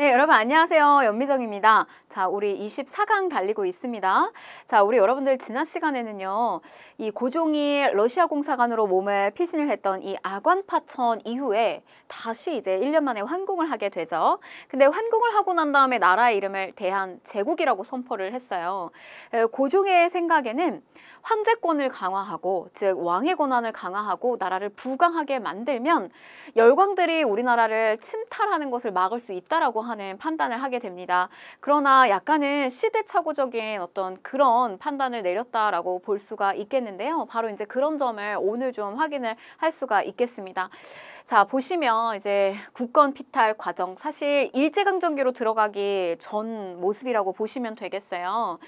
네, 여러분 안녕하세요. 연미정입니다. 자, 우리 24강 달리고 있습니다. 자, 우리 여러분들 지난 시간에는요. 이 고종이 러시아 공사관으로 몸을 피신을 했던 이 아관파천 이후에 다시 이제 1년 만에 환궁을 하게 되죠. 근데 환궁을 하고 난 다음에 나라의 이름을 대한제국이라고 선포를 했어요. 고종의 생각에는 황제권을 강화하고 즉 왕의 권한을 강화하고 나라를 부강하게 만들면 열광들이 우리나라를 침탈하는 것을 막을 수 있다라고 하는 판단을 하게 됩니다. 그러나 약간은 시대착오적인 어떤 그런 판단을 내렸다라고 볼 수가 있겠는데요. 바로 이제 그런 점을 오늘 좀 확인을 할 수가 있겠습니다. 자, 보시면 이제 국권 피탈 과정 사실 일제강점기로 들어가기 전 모습이라고 보시면 되겠어요.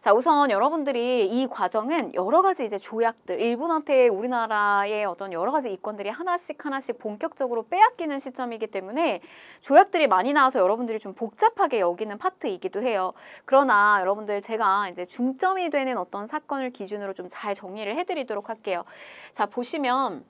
자, 우선 여러분들이 이 과정은 여러 가지 이제 조약들, 일본한테 우리나라의 어떤 여러 가지 이권들이 하나씩 하나씩 본격적으로 빼앗기는 시점이기 때문에 조약들이 많이 나와서 여러분들이 좀 복잡하게 여기는 파트이기도 해요. 그러나 여러분들 제가 이제 중점이 되는 어떤 사건을 기준으로 좀 잘 정리를 해드리도록 할게요. 자, 보시면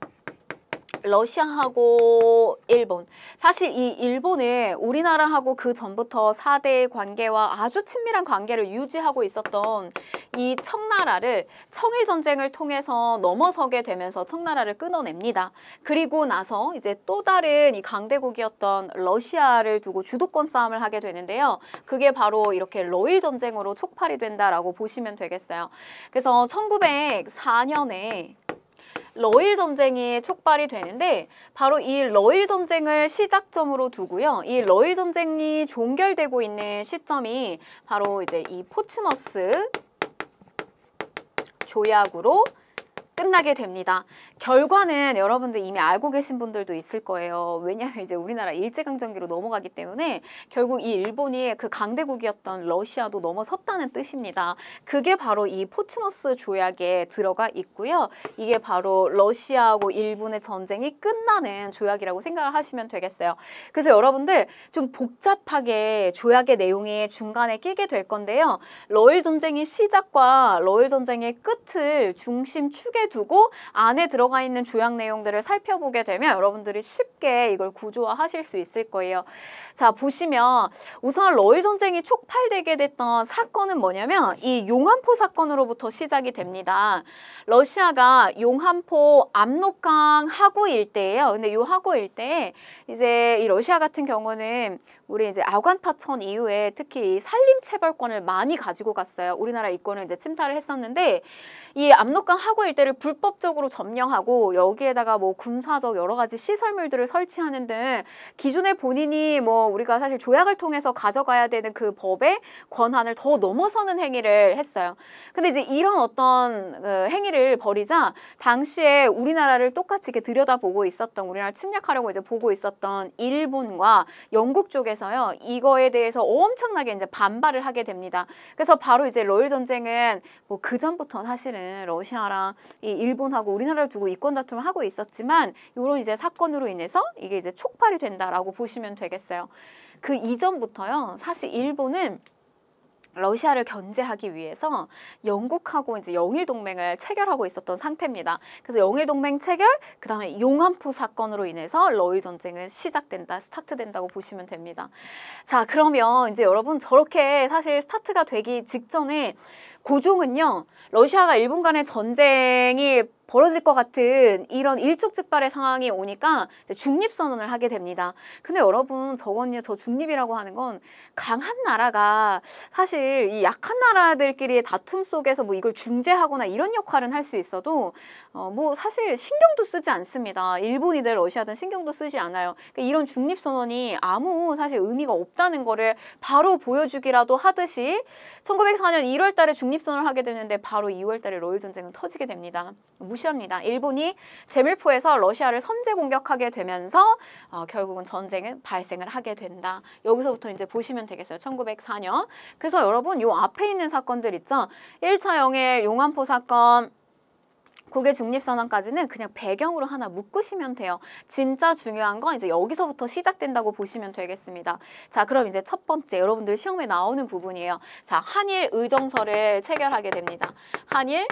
러시아하고 일본 사실 이 일본은 우리나라하고 그 전부터 사대 관계와 아주 친밀한 관계를 유지하고 있었던 이 청나라를 청일전쟁을 통해서 넘어서게 되면서 청나라를 끊어냅니다. 그리고 나서 이제 또 다른 이 강대국이었던 러시아를 두고 주도권 싸움을 하게 되는데요. 그게 바로 이렇게 러일전쟁으로 촉발이 된다라고 보시면 되겠어요. 그래서 1904년에 러일 전쟁이 촉발이 되는데 바로 이 러일 전쟁을 시작점으로 두고요. 이 러일 전쟁이 종결되고 있는 시점이 바로 이제 이 포츠머스 조약으로 끝나게 됩니다. 결과는 여러분들 이미 알고 계신 분들도 있을 거예요. 왜냐하면 이제 우리나라 일제강점기로 넘어가기 때문에 결국 이 일본이 그 강대국이었던 러시아도 넘어섰다는 뜻입니다. 그게 바로 이 포츠머스 조약에 들어가 있고요. 이게 바로 러시아하고 일본의 전쟁이 끝나는 조약이라고 생각을 하시면 되겠어요. 그래서 여러분들 좀 복잡하게 조약의 내용이 중간에 끼게 될 건데요. 러일 전쟁의 시작과 러일 전쟁의 끝을 중심축에 두고 안에 들어가 들어가 있는 조약 내용들을 살펴보게 되면 여러분들이 쉽게 이걸 구조화하실 수 있을 거예요. 자 보시면 우선 러일 전쟁이 촉발되게 됐던 사건은 뭐냐면 이 용암포 사건으로부터 시작이 됩니다. 러시아가 용암포 압록강 하구 일대예요. 근데 이 하구 일대에 이제 이 러시아 같은 경우는 우리 이제 아관파천 이후에 특히 산림체벌권을 많이 가지고 갔어요. 우리나라 이권을 이제 침탈을 했었는데 이 압록강 하구 일대를 불법적으로 점령하고 여기에다가 뭐 군사적 여러 가지 시설물들을 설치하는 등기존의 본인이 뭐 우리가 사실 조약을 통해서 가져가야 되는 그 법의 권한을 더 넘어서는 행위를 했어요. 근데 이제 이런 어떤 그 행위를 벌이자 당시에 우리나라를 똑같이 이렇게 들여다보고 있었던 우리나라 침략하려고 이제 보고 있었던 일본과 영국 쪽에서 대해서요. 이거에 대해서 엄청나게 이제 반발을 하게 됩니다. 그래서 바로 이제 로일 전쟁은 뭐그 전부터 사실은 러시아랑 이 일본하고 우리나라를 두고 이권 다툼을 하고 있었지만 이런 이제 사건으로 인해서 이게 이제 촉발이 된다라고 보시면 되겠어요. 그 이전부터요. 사실 일본은 러시아를 견제하기 위해서 영국하고 이제 영일 동맹을 체결하고 있었던 상태입니다. 그래서 영일 동맹 체결, 그다음에 용암포 사건으로 인해서 러일 전쟁은 시작된다, 스타트된다고 보시면 됩니다. 자, 그러면 이제 여러분 저렇게 사실 스타트가 되기 직전에 고종은요 러시아가 일본 간의 전쟁이 벌어질 것 같은 이런 일촉즉발의 상황이 오니까 이제 중립 선언을 하게 됩니다. 근데 여러분 저건요 저 중립이라고 하는 건 강한 나라가 사실 이 약한 나라들끼리의 다툼 속에서 뭐 이걸 중재하거나 이런 역할은 할 수 있어도 어 뭐 사실 신경도 쓰지 않습니다. 일본이든 러시아든 신경도 쓰지 않아요. 그러니까 이런 중립 선언이 아무 사실 의미가 없다는 거를 바로 보여주기라도 하듯이 1904년 1월 달에 중립선언을 하게 되는데 바로 2월 달에 러일 전쟁은 터지게 됩니다. 무시 러시아입니다. 일본이 제밀포에서 러시아를 선제 공격하게 되면서 어, 결국은 전쟁은 발생을 하게 된다. 여기서부터 이제 보시면 되겠어요. 1904년. 그래서 여러분 요 앞에 있는 사건들 있죠. 1차 영일 용암포 사건 국외 중립선언까지는 그냥 배경으로 하나 묶으시면 돼요. 진짜 중요한 건 이제 여기서부터 시작된다고 보시면 되겠습니다. 자, 그럼 이제 첫 번째 여러분들 시험에 나오는 부분이에요. 자, 한일 의정서를 체결하게 됩니다. 한일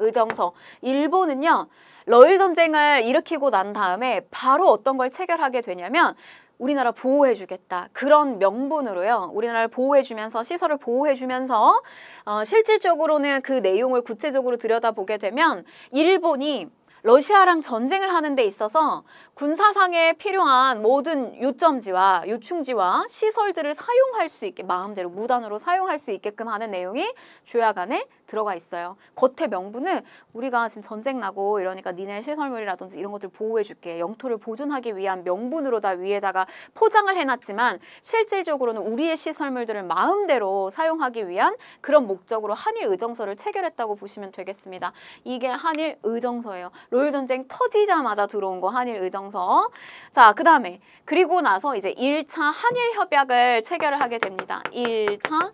의정서. 일본은요. 러일 전쟁을 일으키고 난 다음에 바로 어떤 걸 체결하게 되냐면 우리나라 보호해주겠다 그런 명분으로요 우리나라를 보호해주면서 시설을 보호해주면서 어, 실질적으로는 그 내용을 구체적으로 들여다보게 되면 일본이 러시아랑 전쟁을 하는 데 있어서 군사상에 필요한 모든 요점지와 요충지와 시설들을 사용할 수 있게 마음대로 무단으로 사용할 수 있게끔 하는 내용이 조약안에 들어가 있어요. 겉에 명분은 우리가 지금 전쟁 나고 이러니까 니네 시설물이라든지 이런 것들 보호해줄게. 영토를 보존하기 위한 명분으로 다 위에다가 포장을 해놨지만 실질적으로는 우리의 시설물들을 마음대로 사용하기 위한 그런 목적으로 한일 의정서를 체결했다고 보시면 되겠습니다. 이게 한일 의정서예요. 로열 전쟁 터지자마자 들어온 거 한일 의정서 정서. 자, 그 다음에 그리고 나서 이제 1차 한일 협약을 체결을 하게 됩니다. 1차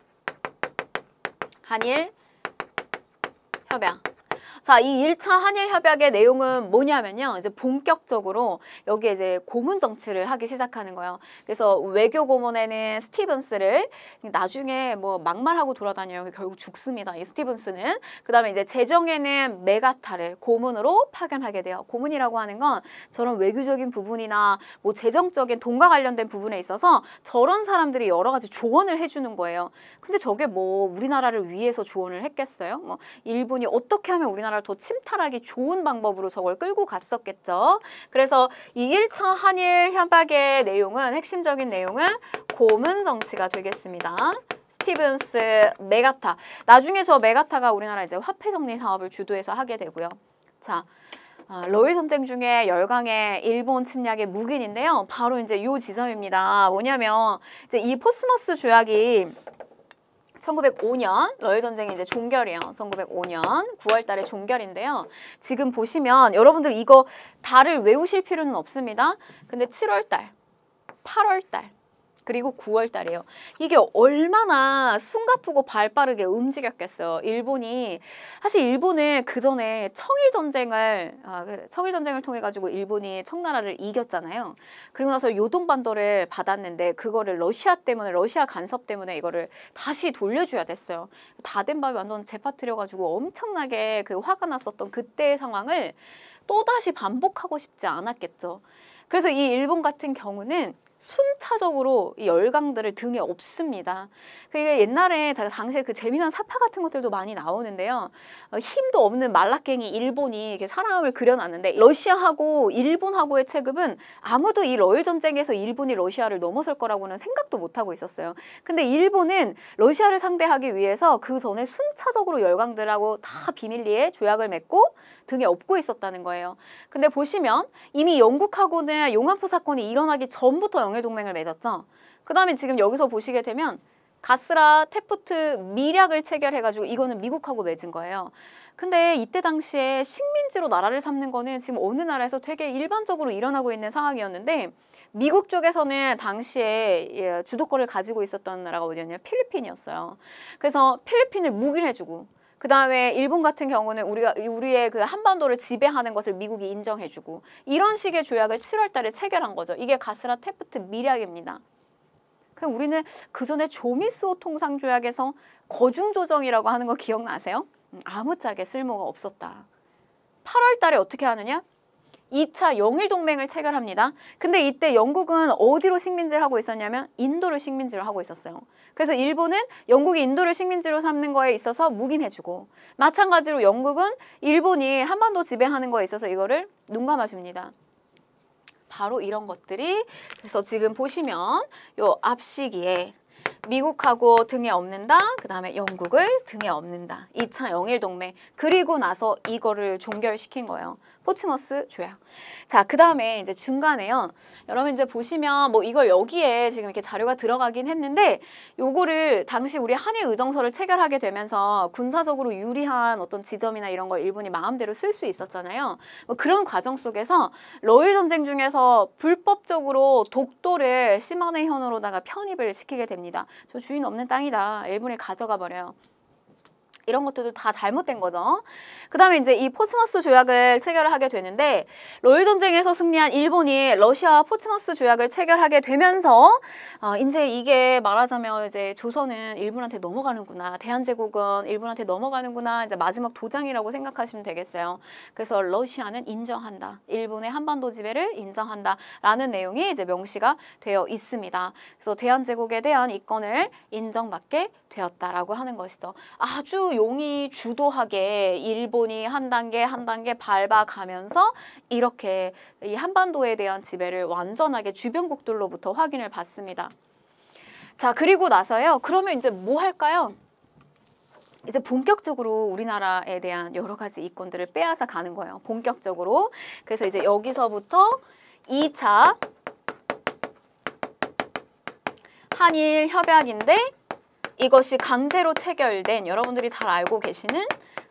한일 협약. 자, 이 1차 한일 협약의 내용은 뭐냐면요. 이제 본격적으로 여기에 이제 고문 정치를 하기 시작하는 거예요. 그래서 외교 고문에는 스티븐스를 나중에 뭐 막말하고 돌아다녀요. 결국 죽습니다. 이 스티븐스는. 그다음에 이제 재정에는 메가타를 고문으로 파견하게 돼요. 고문이라고 하는 건 저런 외교적인 부분이나 뭐 재정적인 돈과 관련된 부분에 있어서 저런 사람들이 여러 가지 조언을 해주는 거예요. 근데 저게 뭐 우리나라를 위해서 조언을 했겠어요? 뭐 일본이 어떻게 하면 우리나라 우리나라를 더 침탈하기 좋은 방법으로 저걸 끌고 갔었겠죠. 그래서 이 1차 한일 협약의 내용은 핵심적인 내용은 고문 정치가 되겠습니다. 스티븐스 메가타. 나중에 저 메가타가 우리나라 이제 화폐 정리 사업을 주도해서 하게 되고요. 자, 아, 러일 전쟁 중에 열강의 일본 침략의 묵인인데요. 바로 이제 요 지점입니다. 뭐냐면 이제 이 포스머스 조약이 1905년 러일 전쟁이 이제 종결이에요. 1905년 9월 달에 종결인데요. 지금 보시면 여러분들 이거 달을 외우실 필요는 없습니다. 근데 7월 달, 8월 달 그리고 9월 달이에요. 이게 얼마나 숨가쁘고 발빠르게 움직였겠어요. 일본이 사실 일본은 그 전에 청일 전쟁을 아, 그 청일 전쟁을 통해 가지고 일본이 청나라를 이겼잖아요. 그리고 나서 요동반도를 받았는데 그거를 러시아 때문에 러시아 간섭 때문에 이거를 다시 돌려줘야 됐어요. 다된 밥이 완전 재파트려 가지고 엄청나게 그 화가 났었던 그때의 상황을 또 다시 반복하고 싶지 않았겠죠. 그래서 이 일본 같은 경우는 순차적으로 이 열강들을 등에 업습니다. 그게 그러니까 옛날에 당시에 그 재미난 사파 같은 것들도 많이 나오는데요. 어, 힘도 없는 말라깽이 일본이 이렇게 사람을 그려놨는데 러시아하고 일본하고의 체급은 아무도 이 러일 전쟁에서 일본이 러시아를 넘어설 거라고는 생각도 못하고 있었어요. 근데 일본은 러시아를 상대하기 위해서 그 전에 순차적으로 열강들하고 다 비밀리에 조약을 맺고 등에 업고 있었다는 거예요. 근데 보시면 이미 영국하고는 용암포 사건이 일어나기 전부터 영 정일 동맹을 맺었죠. 그 다음에 지금 여기서 보시게 되면 가스라 테프트 밀약을 체결해가지고 이거는 미국하고 맺은 거예요. 근데 이때 당시에 식민지로 나라를 삼는 거는 지금 어느 나라에서 되게 일반적으로 일어나고 있는 상황이었는데 미국 쪽에서는 당시에 예, 주도권을 가지고 있었던 나라가 어디였냐 필리핀이었어요. 그래서 필리핀을 무기를 해주고 그 다음에 일본 같은 경우는 우리가 우리의 그 한반도를 지배하는 것을 미국이 인정해주고 이런 식의 조약을 7월달에 체결한 거죠. 이게 가스라 테프트 밀약입니다. 그럼 우리는 그 전에 조미수호 통상 조약에서 거중 조정이라고 하는 거 기억나세요? 음, 아무짝에 쓸모가 없었다. 8월달에 어떻게 하느냐? 2차 영일 동맹을 체결합니다. 근데 이때 영국은 어디로 식민지를 하고 있었냐면 인도를 식민지로 하고 있었어요. 그래서 일본은 영국이 인도를 식민지로 삼는 거에 있어서 묵인해주고 마찬가지로 영국은 일본이 한반도 지배하는 거에 있어서 이거를 눈 감아줍니다. 바로 이런 것들이 그래서 지금 보시면 요 앞시기에 미국하고 등에 없는다그 다음에 영국을 등에 없는다 2차 영일 동맹. 그리고 나서 이거를 종결시킨 거예요. 포츠머스 조약. 자, 그 다음에 이제 중간에요. 여러분 이제 보시면 뭐 이걸 여기에 지금 이렇게 자료가 들어가긴 했는데 요거를 당시 우리 한일 의정서를 체결하게 되면서 군사적으로 유리한 어떤 지점이나 이런 걸 일본이 마음대로 쓸 수 있었잖아요. 뭐 그런 과정 속에서 러일 전쟁 중에서 불법적으로 독도를 시마네 현으로다가 편입을 시키게 됩니다. 저 주인 없는 땅이다. 일본에 가져가 버려요. 이런 것들도 다 잘못된 거죠. 그 다음에 이제 이 포츠너스 조약을 체결 하게 되는데 로일 전쟁에서 승리한 일본이 러시아와 포츠너스 조약을 체결하게 되면서 어, 이제 이게 말하자면 이제 조선은 일본한테 넘어가는구나 대한제국은 일본한테 넘어가는구나 이제 마지막 도장이라고 생각하시면 되겠어요. 그래서 러시아는 인정한다. 일본의 한반도 지배를 인정한다. 라는 내용이 이제 명시가 되어 있습니다. 그래서 대한제국에 대한 이권을 인정받게 되었다라고 하는 것이죠. 아주 용이 주도하게 일본이 한 단계 한 단계 밟아가면서 이렇게 이 한반도에 대한 지배를 완전하게 주변국들로부터 확인을 받습니다. 자, 그리고 나서요. 그러면 이제 뭐 할까요? 이제 본격적으로 우리나라에 대한 여러 가지 이권들을 빼앗아 가는 거예요. 본격적으로. 그래서 이제 여기서부터 2차 한일 협약인데 이것이 강제로 체결된 여러분들이 잘 알고 계시는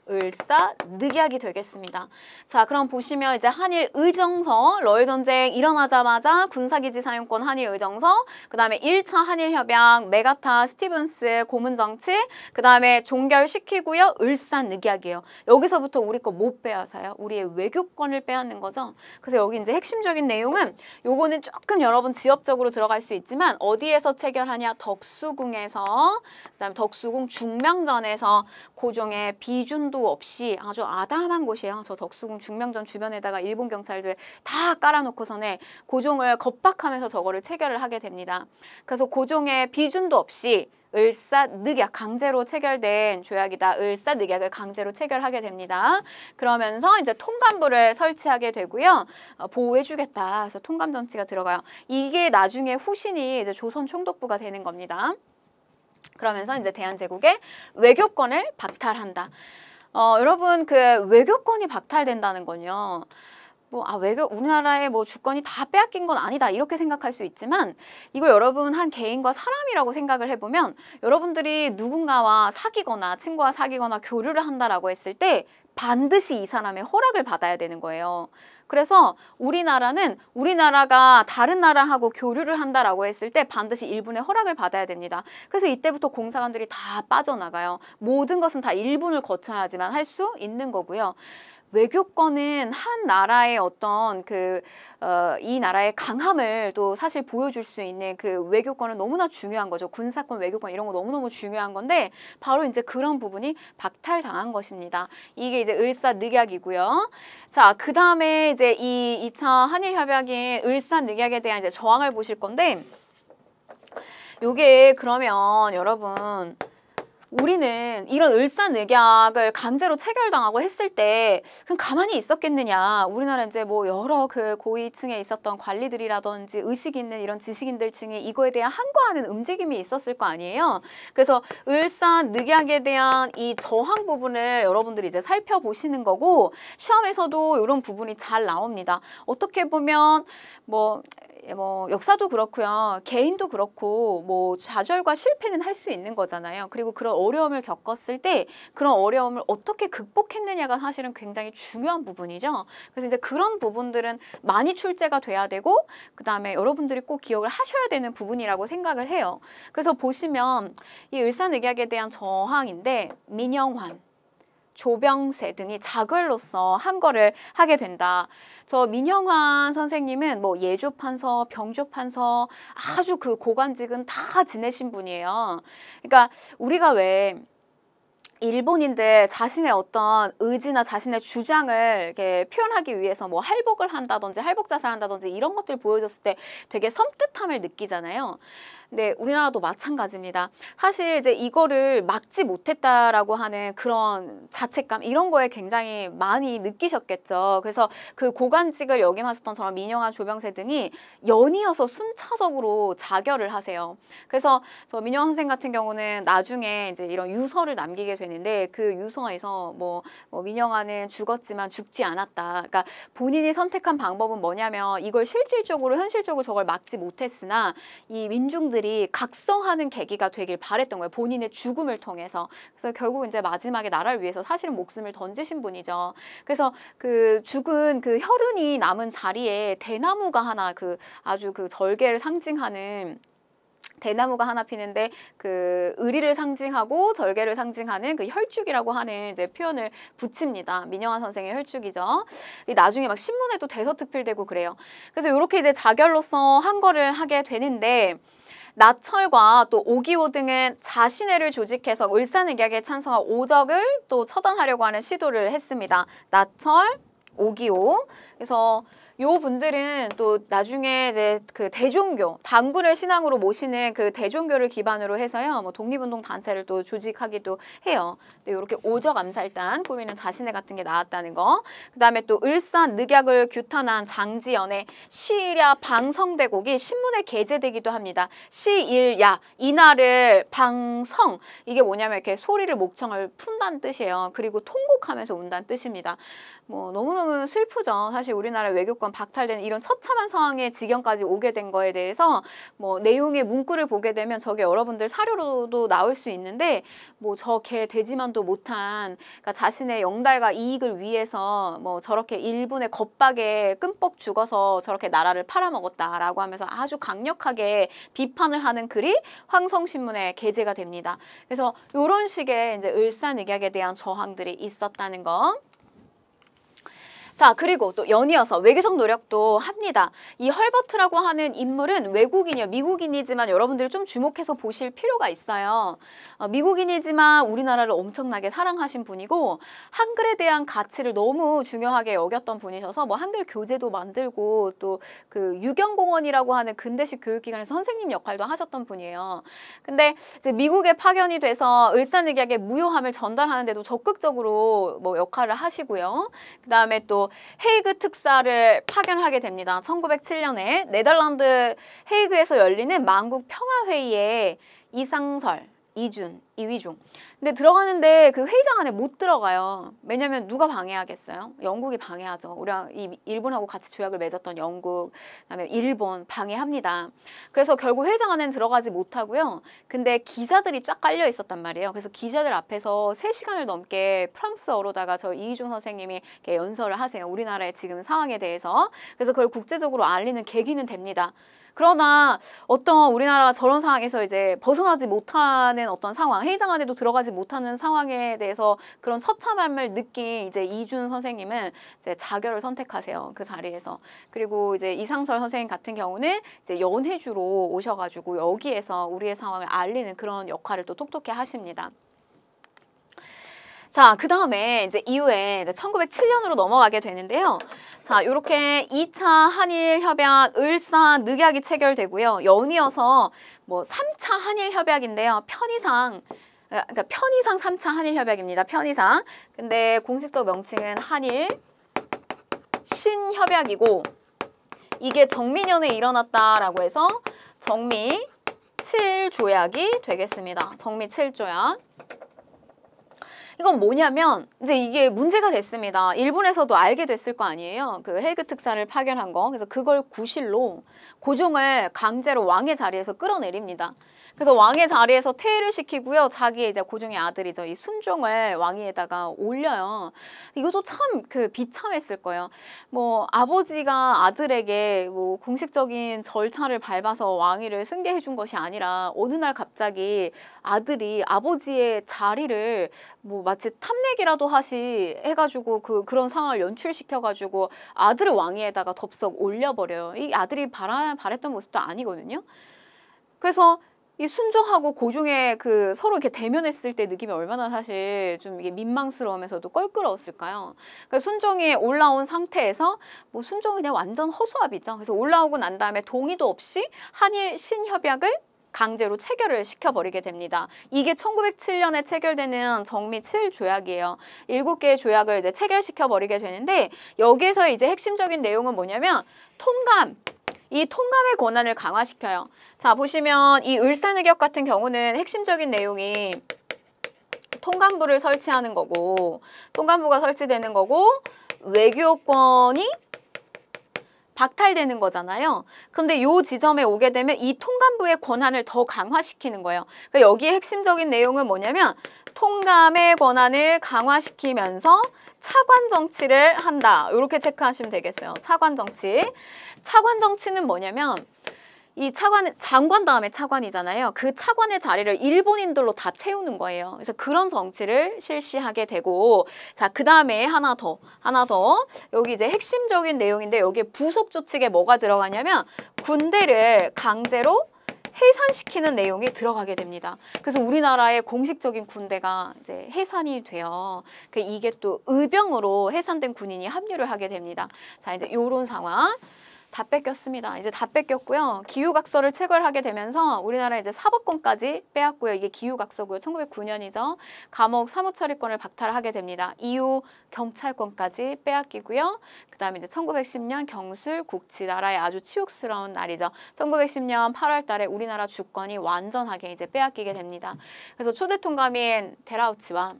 을사, 늑약이 되겠습니다. 자, 그럼 보시면 이제 한일 의정서, 러일 전쟁 일어나자마자 군사기지 사용권 한일 의정서, 그 다음에 1차 한일 협약, 메가타, 스티븐스, 고문정치, 그 다음에 종결시키고요, 을사 늑약이에요. 여기서부터 우리 거 못 빼앗아요. 우리의 외교권을 빼앗는 거죠. 그래서 여기 이제 핵심적인 내용은 요거는 조금 여러분 지역적으로 들어갈 수 있지만 어디에서 체결하냐 덕수궁에서 그다음 에 덕수궁 중명전에서 고종의 비준도 경사도 없이 아주 아담한 곳이에요. 저 덕수궁 중명전 주변에다가 일본 경찰들 다 깔아놓고서는 고종을 겁박하면서 저거를 체결을 하게 됩니다. 그래서 고종의 비준도 없이 을사늑약 강제로 체결된 조약이다. 을사늑약을 강제로 체결하게 됩니다. 그러면서 이제 통감부를 설치하게 되고요. 어, 보호해주겠다. 그래서 통감 정치가 들어가요. 이게 나중에 후신이 이제 조선 총독부가 되는 겁니다. 그러면서 이제 대한제국의 외교권을 박탈한다. 어, 여러분 그 외교권이 박탈된다는 건요. 뭐, 아, 외교, 우리나라의 뭐 주권이 다 빼앗긴 건 아니다. 이렇게 생각할 수 있지만, 이걸 여러분 한 개인과 사람이라고 생각을 해보면, 여러분들이 누군가와 사귀거나, 친구와 사귀거나 교류를 한다라고 했을 때, 반드시 이 사람의 허락을 받아야 되는 거예요. 그래서 우리나라는 우리나라가 다른 나라하고 교류를 한다라고 했을 때 반드시 일본의 허락을 받아야 됩니다. 그래서 이때부터 공사관들이 다 빠져나가요. 모든 것은 다 일본을 거쳐야지만 할 수 있는 거고요. 외교권은 한 나라의 어떤 그, 어, 이 나라의 강함을 또 사실 보여줄 수 있는 그 외교권은 너무나 중요한 거죠. 군사권, 외교권 이런 거 너무너무 중요한 건데 바로 이제 그런 부분이 박탈당한 것입니다. 이게 이제 을사늑약이고요. 자, 그 다음에 이제 이 2차 한일협약의 을사늑약에 대한 이제 저항을 보실 건데 요게 그러면 여러분 우리는 이런 을사늑약을 강제로 체결당하고 했을 때 그럼 가만히 있었겠느냐 우리나라 이제 뭐 여러 그 고위층에 있었던 관리들이라든지 의식 있는 이런 지식인들 중에 이거에 대한 항거하는 움직임이 있었을 거 아니에요 그래서 을사늑약에 대한 이 저항 부분을 여러분들이 이제 살펴보시는 거고 시험에서도 이런 부분이 잘 나옵니다 어떻게 보면 뭐 예, 뭐 역사도 그렇고요. 개인도 그렇고 뭐 좌절과 실패는 할 수 있는 거잖아요. 그리고 그런 어려움을 겪었을 때 그런 어려움을 어떻게 극복했느냐가 사실은 굉장히 중요한 부분이죠. 그래서 이제 그런 부분들은 많이 출제가 돼야 되고 그다음에 여러분들이 꼭 기억을 하셔야 되는 부분이라고 생각을 해요. 그래서 보시면 이 을산의학에 대한 저항인데 민영환 조병세 등이 자글로서 한거를 하게 된다. 저 민형환 선생님은 뭐 예조판서, 병조판서 아주 그 고관직은 다 지내신 분이에요. 그러니까 우리가 왜 일본인들 자신의 어떤 의지나 자신의 주장을 이렇게 표현하기 위해서 뭐 할복을 한다든지 할복 자살 한다든지 이런 것들 보여줬을 때 되게 섬뜩함을 느끼잖아요. 네, 우리나라도 마찬가지입니다. 사실 이제 이거를 막지 못했다라고 하는 그런 자책감 이런 거에 굉장히 많이 느끼셨겠죠. 그래서 그 고관직을 역임하셨던 저런 민영아 조병세 등이 연이어서 순차적으로 자결을 하세요. 그래서 저 민영아 선생 같은 경우는 나중에 이제 이런 유서를 남기게 되는데 그 유서에서 뭐, 뭐 민영아는 죽었지만 죽지 않았다. 그러니까 본인이 선택한 방법은 뭐냐면 이걸 실질적으로 현실적으로 저걸 막지 못했으나 이 민중들이 사람들이 각성하는 계기가 되길 바랬던 거예요. 본인의 죽음을 통해서. 그래서 결국 이제 마지막에 나라를 위해서 사실은 목숨을 던지신 분이죠. 그래서 그 죽은 그 혈흔이 남은 자리에 대나무가 하나 그 아주 그 절개를 상징하는 대나무가 하나 피는데 그 의리를 상징하고 절개를 상징하는 그 혈죽이라고 하는 이제 표현을 붙입니다. 민영환 선생의 혈죽이죠. 나중에 막 신문에도 대서특필되고 그래요. 그래서 이렇게 이제 자결로서 한 거를 하게 되는데 나철과 또 오기호 등은 자신회를 조직해서 울산의약에 찬성한 오적을 또 처단하려고 하는 시도를 했습니다. 나철, 오기호. 그래서 요 분들은 또 나중에 이제 그 대종교 단군을 신앙으로 모시는 그 대종교를 기반으로 해서요 뭐 독립운동 단체를 또 조직하기도 해요. 근데 요렇게 오적 암살단 꾸미는 자신의 같은 게 나왔다는 거. 그다음에 또 을산 늑약을 규탄한 장지연의 시일야 방성대곡이 신문에 게재되기도 합니다. 시일야 이날을 방성 이게 뭐냐면 이렇게 소리를 목청을 푼다는 뜻이에요. 그리고 통곡하면서 운다는 뜻입니다. 뭐 너무너무 슬프죠. 사실 우리나라 외교권 무조건 박탈되는 이런 처참한 상황에 지경까지 오게 된 거에 대해서 뭐 내용의 문구를 보게 되면 저게 여러분들 사료로도 나올 수 있는데 뭐 저개 되지만도 못한 그러니까 자신의 영달과 이익을 위해서 뭐 저렇게 일본의 겁박에 끔뻑 죽어서 저렇게 나라를 팔아먹었다라고 하면서 아주 강력하게 비판을 하는 글이 황성신문에 게재가 됩니다. 그래서 이런 식의 이제 을산 의학에 대한 저항들이 있었다는 거. 자 그리고 또 연이어서 외교적 노력도 합니다. 이 헐버트라고 하는 인물은 외국인이요 미국인이지만 여러분들이 좀 주목해서 보실 필요가 있어요. 어, 미국인이지만 우리나라를 엄청나게 사랑하신 분이고 한글에 대한 가치를 너무 중요하게 여겼던 분이셔서 뭐 한글 교재도 만들고 또 그 유경공원이라고 하는 근대식 교육기관에서 선생님 역할도 하셨던 분이에요. 근데 이제 미국에 파견이 돼서 을사늑약의 무효함을 전달하는데도 적극적으로 뭐 역할을 하시고요. 그 다음에 또 헤이그 특사를 파견하게 됩니다. 1907년에 네덜란드 헤이그에서 열리는 만국 평화회의에 이상설, 이준, 이위종. 근데 들어가는데 그 회의장 안에 못 들어가요. 왜냐면 누가 방해하겠어요? 영국이 방해하죠. 우리랑 이 일본하고 같이 조약을 맺었던 영국, 그다음에 일본 방해합니다. 그래서 결국 회의장 안에는 들어가지 못하고요. 근데 기자들이 쫙 깔려 있었단 말이에요. 그래서 기자들 앞에서 세시간을 넘게 프랑스어로다가 저 이위종 선생님이 연설을 하세요. 우리나라의 지금 상황에 대해서. 그래서 그걸 국제적으로 알리는 계기는 됩니다. 그러나 어떤 우리나라가 저런 상황에서 이제 벗어나지 못하는 어떤 상황, 회의장 안에도 들어가지 못하는 상황에 대해서 그런 처참함을 느낀 이제 이준 선생님은 이제 자결을 선택하세요. 그 자리에서. 그리고 이제 이상설 선생님 같은 경우는 이제 연회주로 오셔가지고 여기에서 우리의 상황을 알리는 그런 역할을 또 톡톡히 하십니다. 자, 그 다음에 이제 이후에 이제 1907년으로 넘어가게 되는데요. 자, 이렇게 2차 한일 협약 을사 늑약이 체결되고요. 연이어서 뭐 3차 한일 협약인데요. 편의상 아, 그러니까 편의상 3차 한일 협약입니다. 편의상. 근데 공식적 명칭은 한일 신협약이고 이게 정민연에 일어났다라고 해서 정미 7조약이 되겠습니다. 정미 7조약. 이건 뭐냐면 이제 이게 문제가 됐습니다. 일본에서도 알게 됐을 거 아니에요. 그 헤이그 특사를 파견한 거. 그래서 그걸 구실로 고종을 강제로 왕의 자리에서 끌어내립니다. 그래서 왕의 자리에서 퇴위를 시키고요. 자기의 이제 고종의 아들이죠. 이 순종을 왕위에다가 올려요. 이것도 참 그 비참했을 거예요. 뭐 아버지가 아들에게 뭐 공식적인 절차를 밟아서 왕위를 승계해 준 것이 아니라 어느 날 갑자기 아들이 아버지의 자리를 뭐 마치 탐내기라도 하시 해가지고 그 그런 상황을 연출시켜가지고 아들을 왕위에다가 덥석 올려버려요. 이 아들이 바라, 바랬던 모습도 아니거든요. 그래서 이 순종하고 고종의 그 서로 이렇게 대면했을 때 느낌이 얼마나 사실 좀 이게 민망스러우면서도 껄끄러웠을까요? 그러니까 순종이 올라온 상태에서 뭐 순종이 그냥 완전 허수아비죠. 그래서 올라오고 난 다음에 동의도 없이 한일 신협약을 강제로 체결을 시켜버리게 됩니다. 이게 1907년에 체결되는 정미 7조약이에요. 7개의 조약을 이제 체결시켜버리게 되는데 여기에서 이제 핵심적인 내용은 뭐냐면 통감, 이 통감의 권한을 강화시켜요. 자, 보시면 이 을사늑역 같은 경우는 핵심적인 내용이 통감부를 설치하는 거고 통감부가 설치되는 거고 외교권이 박탈되는 거잖아요. 근데 요 지점에 오게 되면 이 통감부의 권한을 더 강화시키는 거예요. 그러니까 여기에 핵심적인 내용은 뭐냐면 통감의 권한을 강화시키면서 차관 정치를 한다. 이렇게 체크하시면 되겠어요. 차관 정치. 차관 정치는 뭐냐면 이 차관 장관 다음에 차관이잖아요. 그 차관의 자리를 일본인들로 다 채우는 거예요. 그래서 그런 정치를 실시하게 되고 자, 그다음에 하나 더. 하나 더. 여기 이제 핵심적인 내용인데 여기에 부속 조치에 뭐가 들어가냐면 군대를 강제로 해산시키는 내용이 들어가게 됩니다. 그래서 우리나라의 공식적인 군대가 이제 해산이 돼요. 그 이게 또 의병으로 해산된 군인이 합류를 하게 됩니다. 자, 이제 요런 상황. 다 뺏겼습니다. 이제 다 뺏겼고요. 기후각서를 체결하게 되면서 우리나라 이제 사법권까지 빼앗고요. 이게 기후각서고요. 1909년이죠. 감옥 사무처리권을 박탈하게 됩니다. 이후 경찰권까지 빼앗기고요. 그 다음에 이제 1910년 경술 국치 나라의 아주 치욕스러운 날이죠. 1910년 8월 달에 우리나라 주권이 완전하게 이제 빼앗기게 됩니다. 그래서 초대 통감인 데라우치와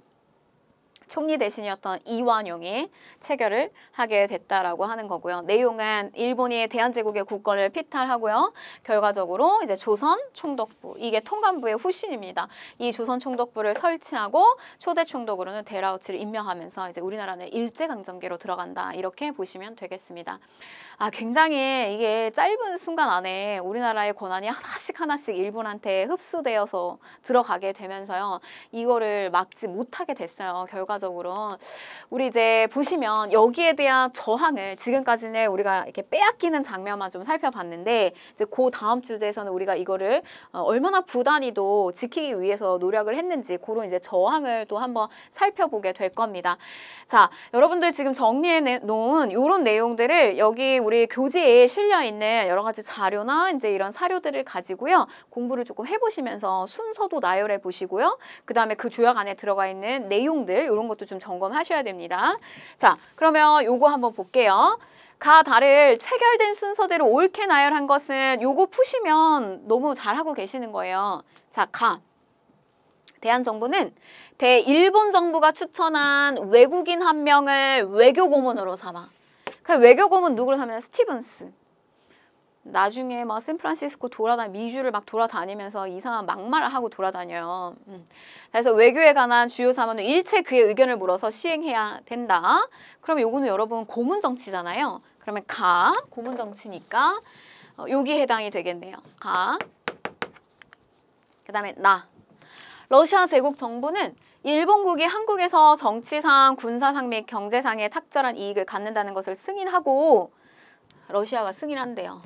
총리 대신이었던 이완용이 체결을 하게 됐다라고 하는 거고요. 내용은 일본이 대한제국의 국권을 피탈하고요. 결과적으로 이제 조선 총독부 이게 통감부의 후신입니다. 이 조선 총독부를 설치하고 초대 총독으로는 데라우치를 임명하면서 이제 우리나라는 일제 강점기로 들어간다 이렇게 보시면 되겠습니다. 아, 굉장히 이게 짧은 순간 안에 우리나라의 권한이 하나씩 하나씩 일본한테 흡수되어서 들어가게 되면서요. 이거를 막지 못하게 됐어요. 결과적으로. 우리 이제 보시면 여기에 대한 저항을 지금까지는 우리가 이렇게 빼앗기는 장면만 좀 살펴봤는데 이제 그 다음 주제에서는 우리가 이거를 어, 얼마나 부단히도 지키기 위해서 노력을 했는지 그런 이제 저항을 또 한번 살펴보게 될 겁니다. 자, 여러분들 지금 정리해 놓은 이런 내용들을 여기 우리 교재에 실려 있는 여러 가지 자료나 이제 이런 사료들을 가지고요. 공부를 조금 해보시면서 순서도 나열해 보시고요. 그 다음에 그 조약 안에 들어가 있는 내용들 이런 것도 좀 점검하셔야 됩니다. 자, 그러면 요거 한번 볼게요. 가, 달을 체결된 순서대로 옳게 나열한 것은 요거 푸시면 너무 잘하고 계시는 거예요. 자, 가. 대한정부는 대일본 정부가 추천한 외국인 한 명을 외교 고문으로 삼아 그 외교 고문 누구를 하면 스티븐스. 나중에 막 샌프란시스코 돌아다 미주를 막 돌아다니면서 이상한 막말을 하고 돌아다녀요. 음. 그래서 외교에 관한 주요 사문은 일체 그의 의견을 물어서 시행해야 된다. 그럼 요거는 여러분 고문 정치잖아요. 그러면 가 고문 정치니까 어, 여기 해당이 되겠네요. 가. 그다음에 나. 러시아 제국 정부는 일본국이 한국에서 정치상, 군사상 및 경제상의 탁월한 이익을 갖는다는 것을 승인하고 러시아가 승인한대요.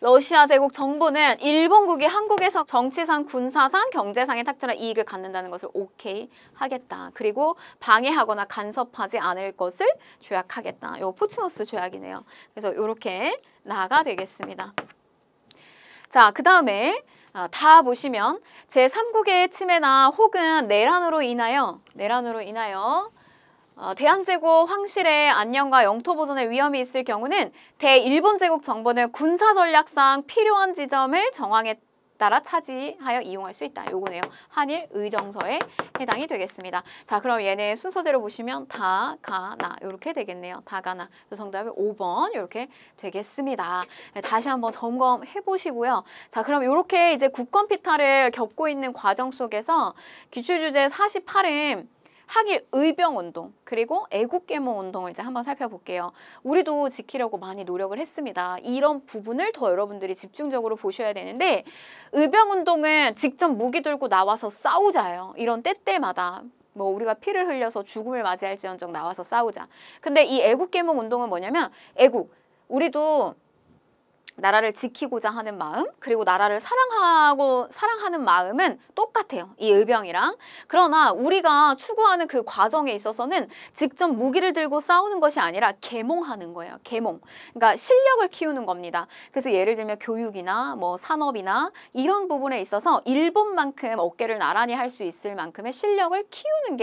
러시아 제국 정부는 일본국이 한국에서 정치상, 군사상, 경제상의 탁월한 이익을 갖는다는 것을 오케이 하겠다. 그리고 방해하거나 간섭하지 않을 것을 조약하겠다. 요 포츠노스 조약이네요. 그래서 이렇게 나가 되겠습니다. 자, 그 다음에 아, 다 보시면 제3국의 침해나 혹은 내란으로 인하여 내란으로 인하여 어, 대한제국 황실의 안녕과 영토 보존의 위험이 있을 경우는 대일본제국 정부는 군사전략상 필요한 지점을 정황했다 따라 차지하여 이용할 수 있다. 요거네요. 한일 의정서에 해당이 되겠습니다. 자, 그럼 얘네 순서대로 보시면 다, 가, 나 이렇게 되겠네요. 다, 가, 나. 그래서 정답이 5번 이렇게 되겠습니다. 네, 다시 한번 점검해 보시고요. 자, 그럼 이렇게 이제 국권피탈을 겪고 있는 과정 속에서 기출주제 48은 항일 의병 운동 그리고 애국 계몽 운동을 이제 한번 살펴볼게요. 우리도 지키려고 많이 노력을 했습니다. 이런 부분을 더 여러분들이 집중적으로 보셔야 되는데 의병 운동은 직접 무기 들고 나와서 싸우자예요. 이런 때때마다 뭐 우리가 피를 흘려서 죽음을 맞이할지언정 나와서 싸우자. 근데 이 애국 계몽 운동은 뭐냐면 애국 우리도 나라를 지키고자 하는 마음 그리고 나라를 사랑하고 사랑하는 마음은 똑같아요. 이 의병이랑. 그러나 우리가 추구하는 그 과정에 있어서는 직접 무기를 들고 싸우는 것이 아니라 계몽하는 거예요. 계몽. 그러니까 실력을 키우는 겁니다. 그래서 예를 들면 교육이나 뭐 산업이나 이런 부분에 있어서 일본만큼 어깨를 나란히 할 수 있을 만큼의 실력을 키우는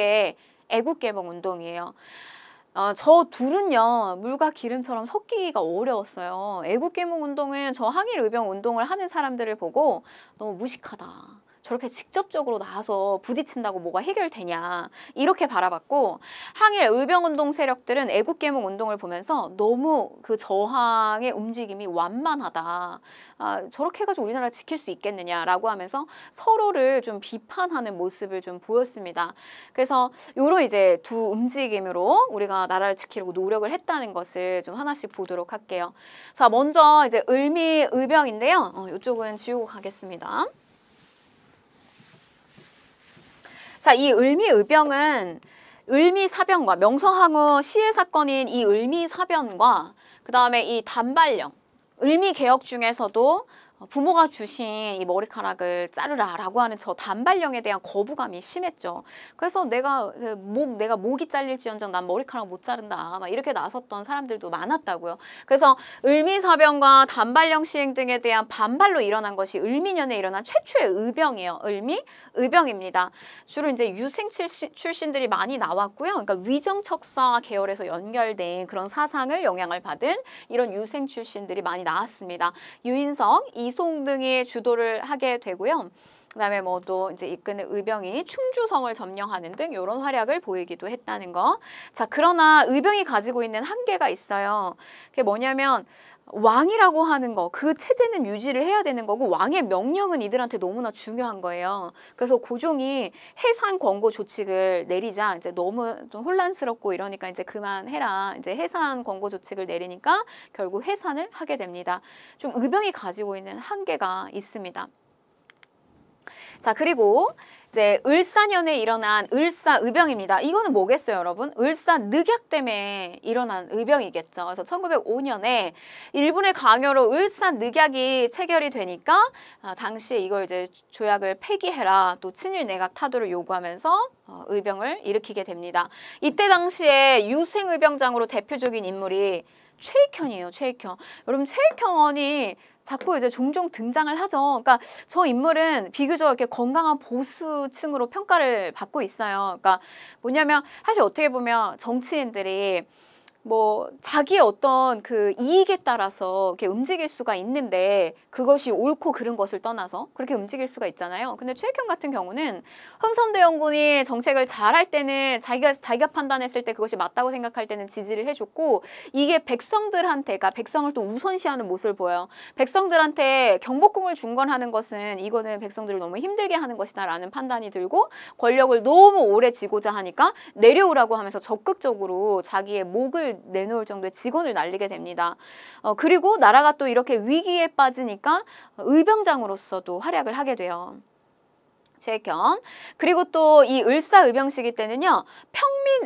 게애국계몽 운동이에요. 아, 저 둘은요 물과 기름처럼 섞이기가 어려웠어요. 애국계몽 운동은 저 항일 의병 운동을 하는 사람들을 보고 너무 무식하다. 저렇게 직접적으로 나와서 부딪힌다고 뭐가 해결되냐 이렇게 바라봤고 항일 의병운동 세력들은 애국계몽 운동을 보면서 너무 그 저항의 움직임이 완만하다 아, 저렇게 해가지고 우리나라 지킬 수 있겠느냐라고 하면서 서로를 좀 비판하는 모습을 좀 보였습니다. 그래서 요런 이제 두 움직임으로 우리가 나라를 지키려고 노력을 했다는 것을 좀 하나씩 보도록 할게요. 자, 먼저 이제 을미 의병인데요. 어, 요쪽은 지우고 가겠습니다. 자, 이 을미의병은 을미사변과 명성황후 시해 사건인 이 을미사변과 그 다음에 이 단발령, 을미개혁 중에서도 어, 부모가 주신 이 머리카락을 자르라라고 하는 저 단발령에 대한 거부감이 심했죠. 그래서 내가 그 목 내가 목이 잘릴지언정 난 머리카락 못 자른다 막 이렇게 나섰던 사람들도 많았다고요. 그래서 을미사병과 단발령 시행 등에 대한 반발로 일어난 것이 을미년에 일어난 최초의 의병이에요. 을미 의병입니다. 주로 이제 유생 출신들이 많이 나왔고요. 그러니까 위정척사 계열에서 연결된 그런 사상을 영향을 받은 이런 유생 출신들이 많이 나왔습니다. 유인성, 이 이송 등이 주도를 하게 되고요. 그다음에 뭐 또 이제 이끄는 의병이 충주성을 점령하는 등 이런 활약을 보이기도 했다는 거. 자 그러나 의병이 가지고 있는 한계가 있어요. 그게 뭐냐면 왕이라고 하는 거, 그 체제는 유지를 해야 되는 거고 왕의 명령은 이들한테 너무나 중요한 거예요. 그래서 고종이 해산 권고 조칙을 내리자 이제 너무 좀 혼란스럽고 이러니까 이제 그만해라. 이제 해산 권고 조칙을 내리니까 결국 해산을 하게 됩니다. 좀 의병이 가지고 있는 한계가 있습니다. 자, 그리고 이제 을사년에 일어난 을사의병입니다. 이거는 뭐겠어요, 여러분? 을사늑약 때문에 일어난 의병이겠죠. 그래서 1905년에 일본의 강요로 을사늑약이 체결이 되니까 아, 당시에 이걸 이제 조약을 폐기해라, 또 친일 내각 타도를 요구하면서 어, 의병을 일으키게 됩니다. 이때 당시에 유생의병장으로 대표적인 인물이 최익현이에요, 최익현. 여러분, 최익현이 자꾸 이제 종종 등장을 하죠. 그러니까 저 인물은 비교적 이렇게 건강한 보수층으로 평가를 받고 있어요. 그러니까 뭐냐면 사실 어떻게 보면 정치인들이 뭐 자기의 어떤 그 이익에 따라서 이렇게 움직일 수가 있는데 그것이 옳고 그른 것을 떠나서 그렇게 움직일 수가 있잖아요. 근데 최익현 같은 경우는 흥선대원군이 정책을 잘할 때는 자기가 자기가 판단했을 때 그것이 맞다고 생각할 때는 지지를 해줬고 이게 백성들한테가 백성을 또 우선시하는 모습을 보여요. 백성들한테 경복궁을 중건하는 것은 이거는 백성들을 너무 힘들게 하는 것이다라는 판단이 들고 권력을 너무 오래 지고자 하니까 내려오라고 하면서 적극적으로 자기의 목을 내놓을 정도의 직원을 날리게 됩니다. 어, 그리고 나라가 또 이렇게 위기에 빠지니까 의병장으로서도 활약을 하게 돼요. 최경 그리고 또 이 을사의병시기 때는요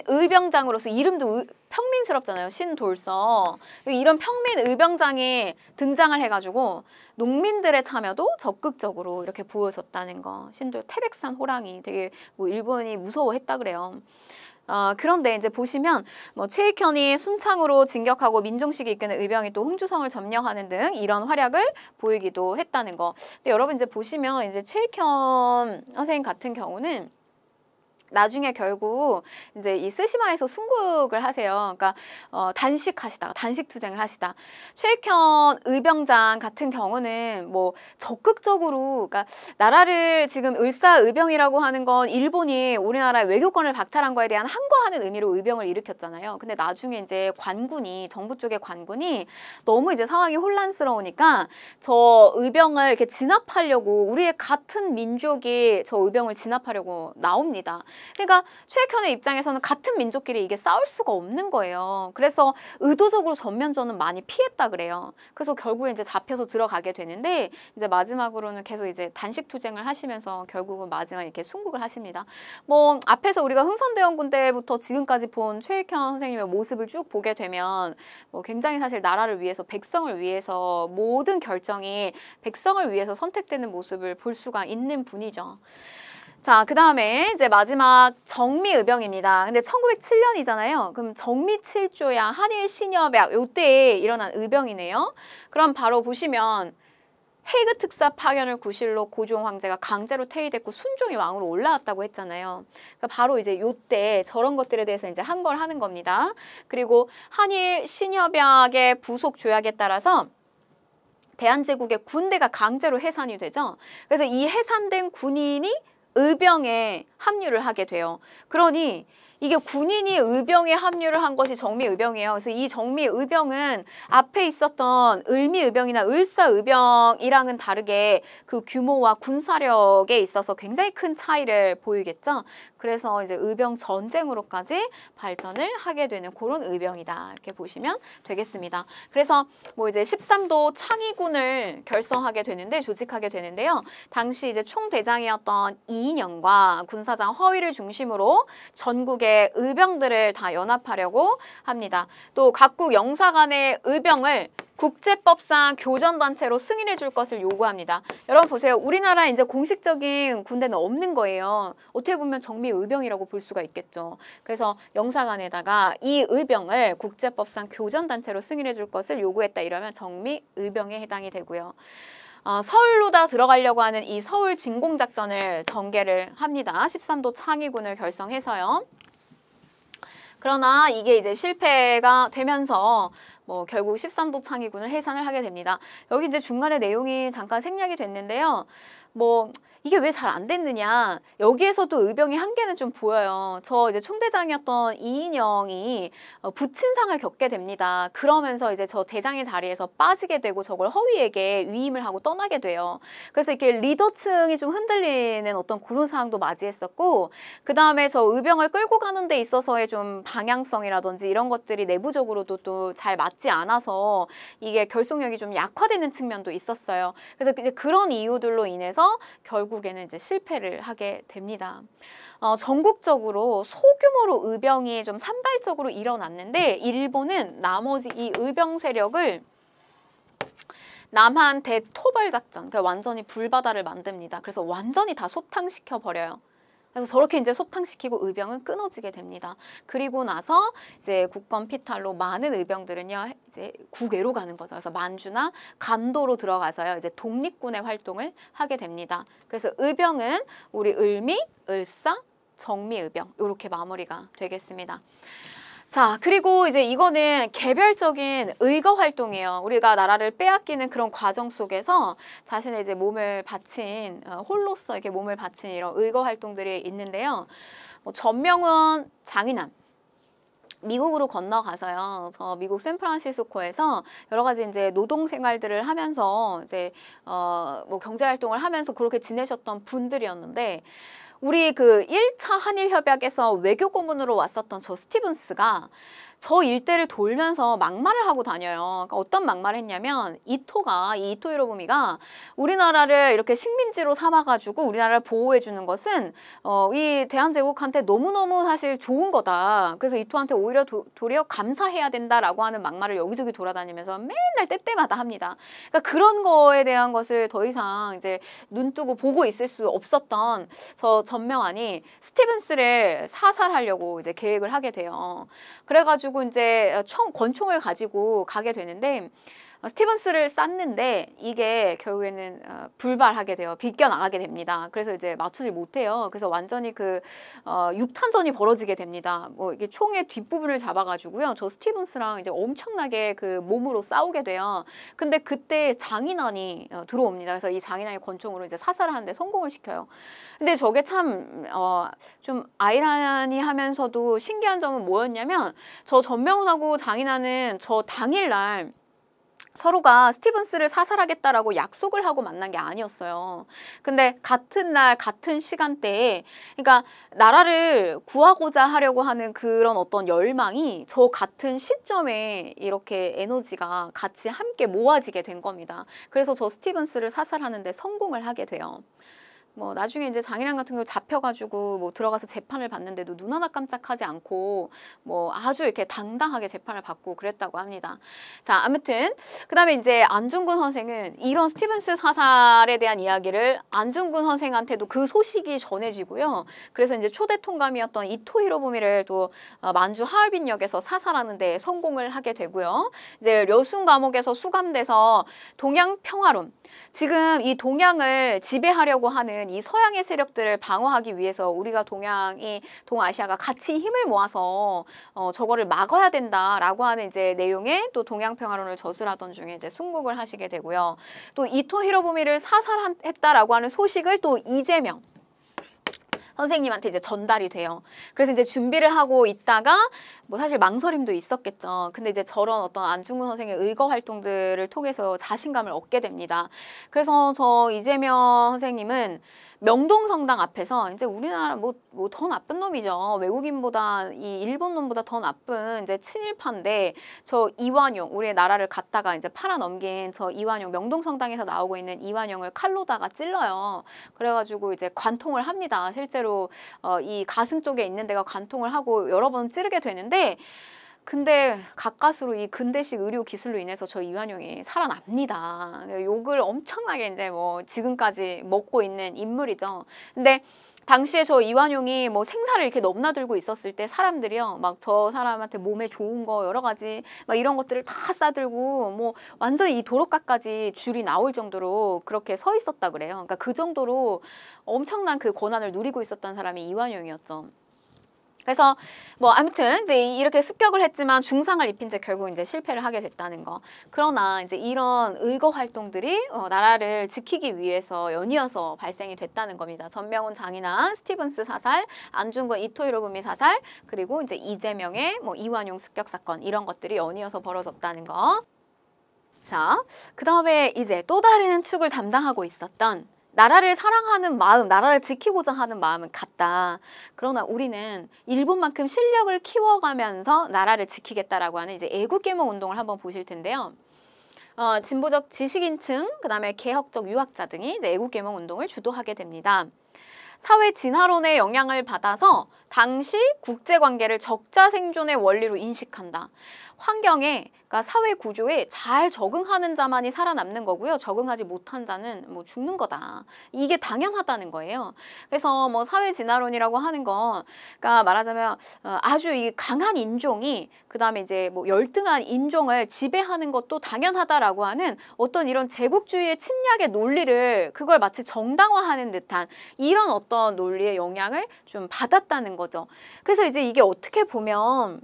평민의병장으로서 이름도 의, 평민스럽잖아요 신돌서 이런 평민의병장에 등장을 해가지고 농민들의 참여도 적극적으로 이렇게 보여졌다는 거 신돌 태백산 호랑이 되게 뭐 일본이 무서워했다 그래요 어, 그런데 이제 보시면 뭐 최익현이 순창으로 진격하고 민종식이 이끄는 의병이 또 홍주성을 점령하는 등 이런 활약을 보이기도 했다는 거. 근데 여러분 이제 보시면 이제 최익현 선생님 같은 경우는 나중에 결국 이제 이 스시마에서 순국을 하세요. 그러니까 어, 단식하시다가 단식 투쟁을 하시다. 최익현 의병장 같은 경우는 뭐 적극적으로 그러니까 나라를 지금 을사의병이라고 하는 건 일본이 우리나라의 외교권을 박탈한 거에 대한 항거하는 의미로 의병을 일으켰잖아요. 근데 나중에 이제 관군이 정부 쪽의 관군이 너무 이제 상황이 혼란스러우니까 저 의병을 이렇게 진압하려고 우리의 같은 민족이 저 의병을 진압하려고 나옵니다. 그러니까 최익현의 입장에서는 같은 민족끼리 이게 싸울 수가 없는 거예요. 그래서 의도적으로 전면전은 많이 피했다 그래요. 그래서 결국에 이제 잡혀서 들어가게 되는데 이제 마지막으로는 계속 이제 단식 투쟁을 하시면서 결국은 마지막 에 이렇게 순국을 하십니다. 뭐 앞에서 우리가 흥선대원군 때부터 지금까지 본 최익현 선생님의 모습을 쭉 보게 되면 뭐 굉장히 사실 나라를 위해서 백성을 위해서 모든 결정이 백성을 위해서 선택되는 모습을 볼 수가 있는 분이죠. 자, 그 다음에 이제 마지막 정미의병입니다. 근데 1907년이잖아요. 그럼 정미칠조야 한일 신협약 요때 에 일어난 의병이네요. 그럼 바로 보시면 헤이그 특사 파견을 구실로 고종 황제가 강제로 퇴위됐고 순종이 왕으로 올라왔다고 했잖아요. 그러니까 바로 이제 요 때 저런 것들에 대해서 이제 한 걸 하는 겁니다. 그리고 한일 신협약의 부속 조약에 따라서 대한제국의 군대가 강제로 해산이 되죠. 그래서 이 해산된 군인이 의병에 합류를 하게 돼요. 그러니 이게 군인이 의병에 합류를 한 것이 정미의병이에요. 그래서 이 정미의병은 앞에 있었던 을미의병이나 을사의병이랑은 다르게 그 규모와 군사력에 있어서 굉장히 큰 차이를 보이겠죠. 그래서 이제 의병 전쟁으로까지 발전을 하게 되는 그런 의병이다. 이렇게 보시면 되겠습니다. 그래서 뭐 이제 13도 창의군을 결성하게 되는데 조직하게 되는데요. 당시 이제 총대장이었던 이인영과 군사장 허위를 중심으로 전국에 의병들을다 연합하려고 합니다. 또 각국 영사 관의 의병을 국제법상 교전단체로 승인해 줄 것을 요구합니다. 여러분 보세요. 우리나라 이제 공식적인 군대는 없는 거예요. 어떻게 보면 정미의병이라고 볼 수가 있겠죠. 그래서 영사관에다가 이 의병을 국제법상 교전단체로 승인해 줄 것을 요구했다 이러면 정미의병에 해당이 되고요. 어, 서울로 다 들어가려고 하는 이 서울 진공작전을 전개를 합니다. 13도 창의군을 결성해서요. 그러나 이게 이제 실패가 되면서 뭐 결국 13도 창의군을 해산을 하게 됩니다. 여기 이제 중간에 내용이 잠깐 생략이 됐는데요. 뭐 이게 왜 잘 안 됐느냐 여기에서도 의병의 한계는 좀 보여요. 저 이제 총대장이었던 이인영이 부친상을 어, 겪게 됩니다. 그러면서 이제 저 대장의 자리에서 빠지게 되고 저걸 허위에게 위임을 하고 떠나게 돼요. 그래서 이렇게 리더층이 좀 흔들리는 어떤 그런 상황도 맞이했었고 그 다음에 저 의병을 끌고 가는 데 있어서의 좀 방향성이라든지 이런 것들이 내부적으로도 또 잘 맞지 않아서 이게 결속력이 좀 약화되는 측면도 있었어요. 그래서 이제 그런 이유들로 인해서 결국 결국에는 이제 실패를 하게 됩니다. 어, 전국적으로 소규모로 의병이 좀 산발적으로 일어났는데 일본은 나머지 이 의병 세력을 남한 대토벌 작전, 그러니까 완전히 불바다를 만듭니다. 그래서 완전히 다 소탕시켜 버려요. 그래서 저렇게 이제 소탕시키고 의병은 끊어지게 됩니다. 그리고 나서 이제 국권 피탈로 많은 의병들은요 이제 국외로 가는 거죠. 그래서 만주나 간도로 들어가서요 이제 독립군의 활동을 하게 됩니다. 그래서 의병은 우리 을미, 을사, 정미의병 이렇게 마무리가 되겠습니다. 자, 그리고 이제 이거는 개별적인 의거 활동이에요. 우리가 나라를 빼앗기는 그런 과정 속에서 자신의 이제 몸을 바친, 어, 홀로서 이렇게 몸을 바친 이런 의거 활동들이 있는데요. 뭐 전명은 장인함, 미국으로 건너가서요. 저 미국 샌프란시스코에서 여러 가지 이제 노동 생활들을 하면서 이제 어 뭐 경제 활동을 하면서 그렇게 지내셨던 분들이었는데 우리 그 1차 한일 협약에서 외교 고문으로 왔었던 저 스티븐스가 저 일대를 돌면서 막말을 하고 다녀요. 그러니까 어떤 막말을 했냐면 이토가 이 이토 히로부미가 우리나라를 이렇게 식민지로 삼아가지고 우리나라를 보호해주는 것은 어, 이 대한제국한테 너무너무 사실 좋은 거다. 그래서 이토한테 오히려 도, 도리어 감사해야 된다라고 하는 막말을 여기저기 돌아다니면서 맨날 때때마다 합니다. 그러니까 그런 거에 대한 것을 더 이상 이제 눈 뜨고 보고 있을 수 없었던 저 전명안이 스티븐스를 사살하려고 이제 계획을 하게 돼요. 그래가지고 가지고 이제 총 어, 권총을 가지고 가게 되는데 어, 스티븐스를 쌌는데 이게 결국에는 어, 불발하게 돼요. 비껴나가게 됩니다. 그래서 이제 맞추지 못해요. 그래서 완전히 그 어, 6탄전이 벌어지게 됩니다. 뭐 이게 총의 뒷부분을 잡아가지고요. 저 스티븐스랑 이제 엄청나게 그 몸으로 싸우게 돼요. 근데 그때 장인환이 어, 들어옵니다. 그래서 이 장인환의 권총으로 이제 사살하는데 성공을 시켜요. 근데 저게 참 어, 좀 아이러니하면서도 신기한 점은 뭐였냐면 저 전명훈하고 장인환은 저 당일날 서로가 스티븐스를 사살하겠다라고 약속을 하고 만난 게 아니었어요. 근데 같은 날 같은 시간대에 그러니까 나라를 구하고자 하려고 하는 그런 어떤 열망이 저 같은 시점에 이렇게 에너지가 같이 함께 모아지게 된 겁니다. 그래서 저 스티븐스를 사살하는데 성공을 하게 돼요. 뭐 나중에 이제 장인랑 같은 경우 잡혀가지고 뭐 들어가서 재판을 받는데도 눈 하나 깜짝하지 않고 뭐 아주 이렇게 당당하게 재판을 받고 그랬다고 합니다. 자 아무튼 그 다음에 이제 안중근 선생은 이런 스티븐스 사살에 대한 이야기를 안중근 선생한테도 그 소식이 전해지고요. 그래서 이제 초대 통감이었던 이토 히로부미를 또 어, 만주 하얼빈역에서 사살하는 데 성공을 하게 되고요. 이제 려순 감옥에서 수감돼서 동양 평화론 지금 이 동양을 지배하려고 하는 보면이 서양의 세력들을 방어하기 위해서 우리가 동양이 동아시아가 같이 힘을 모아서 어, 저거를 막아야 된다라고 하는 이제 내용의 또 동양 평화론을 저술하던 중에 이제 순국을 하시게 되고요. 또 이토 히로부미를 사살했다라고 하는 소식을 또 이재명 선생님한테 이제 전달이 돼요. 그래서 이제 준비를 하고 있다가 뭐 사실 망설임도 있었겠죠. 근데 이제 저런 어떤 안중근 선생의 의거 활동들을 통해서 자신감을 얻게 됩니다. 그래서 저 이재명 선생님은 명동성당 앞에서 이제 우리나라 뭐 뭐 더 나쁜 놈이죠. 외국인보다 이 일본 놈보다 더 나쁜 이제 친일파인데 저 이완용 우리의 나라를 갖다가 이제 팔아넘긴 저 이완용 명동성당에서 나오고 있는 이완용을 칼로다가 찔러요. 그래가지고 이제 관통을 합니다. 실제로 어, 이 가슴 쪽에 있는 데가 관통을 하고 여러 번 찌르게 되는데 근데 가까스로 이 근대식 의료 기술로 인해서 저 이완용이 살아납니다. 욕을 엄청나게 이제 뭐 지금까지 먹고 있는 인물이죠. 근데 당시에 저 이완용이 뭐 생사를 이렇게 넘나들고 있었을 때 사람들이요 막 저 사람한테 몸에 좋은 거 여러 가지 막 이런 것들을 다 싸들고 뭐 완전히 이 도로가까지 줄이 나올 정도로 그렇게 서 있었다 그래요. 그러니까 그 정도로 엄청난 그 권한을 누리고 있었던 사람이 이완용이었죠. 그래서 뭐 아무튼 이제 이렇게 습격을 했지만 중상을 입힌 채 결국 이제 실패를 하게 됐다는 거. 그러나 이제 이런 의거 활동들이 어, 나라를 지키기 위해서 연이어서 발생이 됐다는 겁니다. 전명훈 장인나 스티븐스 사살, 안중근 이토히로부미 사살, 그리고 이제 이재명의 뭐 이완용 습격 사건 이런 것들이 연이어서 벌어졌다는 거. 자, 그 다음에 이제 또 다른 축을 담당하고 있었던 나라를 사랑하는 마음, 나라를 지키고자 하는 마음은 같다. 그러나 우리는 일본만큼 실력을 키워가면서 나라를 지키겠다라고 하는 이제 애국개몽 운동을 한번 보실 텐데요. 어, 진보적 지식인층, 그 다음에 개혁적 유학자 등이 이제 애국개몽 운동을 주도하게 됩니다. 사회 진화론의 영향을 받아서 당시 국제관계를 적자 생존의 원리로 인식한다. 환경에 그러니까 사회 구조에 잘 적응하는 자만이 살아남는 거고요. 적응하지 못한 자는 뭐 죽는 거다. 이게 당연하다는 거예요. 그래서 뭐 사회 진화론이라고 하는 건 그러니까 말하자면 어, 아주 이 강한 인종이 그다음에 이제 뭐 열등한 인종을 지배하는 것도 당연하다라고 하는 어떤 이런 제국주의의 침략의 논리를 그걸 마치 정당화하는 듯한 이런 어떤 논리의 영향을 좀 받았다는 거죠. 그래서 이제 이게 어떻게 보면